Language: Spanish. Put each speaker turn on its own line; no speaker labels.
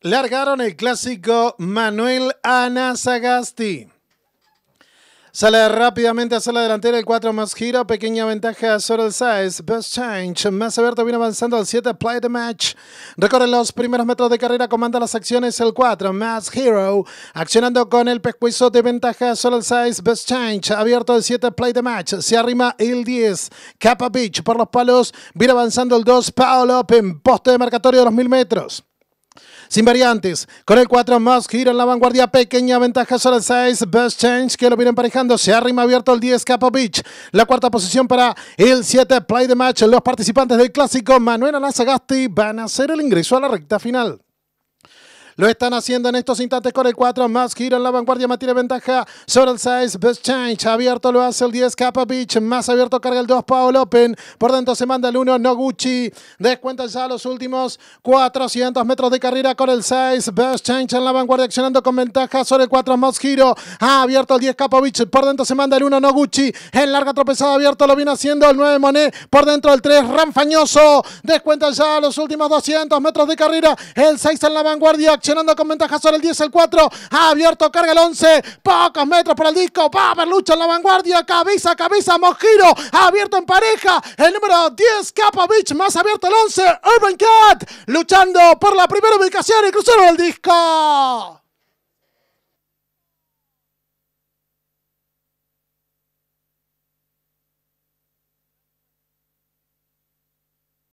largaron el clásico Manuel Anasagasti. Sale rápidamente hacia la delantera el 4 más giro. Pequeña ventaja solo el size Best Change. Más abierto viene avanzando al 7. Play the match. Recorre los primeros metros de carrera. Comanda las acciones el 4. Más Hero. Accionando con el pescuezo de ventaja solo el size Best Change. Abierto el 7. Play the match. Se arrima el 10. capa Beach por los palos. Viene avanzando el 2. Paolo Open. Poste de marcatorio de los 1000 metros sin variantes. Con el 4 más gira en la vanguardia, pequeña ventaja sobre el 6, Best Change que lo viene parejando se arrima abierto el 10, Capo Beach. La cuarta posición para el 7, Play the Match. Los participantes del clásico Manuel Anasagasti van a hacer el ingreso a la recta final. Lo están haciendo en estos instantes con el 4. Más giro en la vanguardia. Mantiene ventaja sobre el 6. Best Change. Abierto lo hace el 10. Capovich. Más abierto carga el 2. Paolo Open. Por dentro se manda el 1. Noguchi. Descuenta ya los últimos 400 metros de carrera con el 6. Best Change en la vanguardia. Accionando con ventaja sobre el 4. Más giro. Ha abierto el 10. Capovich. Por dentro se manda el 1. Noguchi. En larga tropezada abierto lo viene haciendo el 9. Monet. Por dentro el 3. Ramfañoso. Descuenta ya los últimos 200 metros de carrera. El 6 en la vanguardia reaccionando con ventaja sobre el 10, el 4. Abierto, carga el 11. Pocos metros por el disco. Va lucha en la vanguardia. Cabeza, cabeza, Mojiro. Abierto en pareja. El número 10, beach Más abierto el 11, Urban Cat. Luchando por la primera ubicación y cruzaron el disco.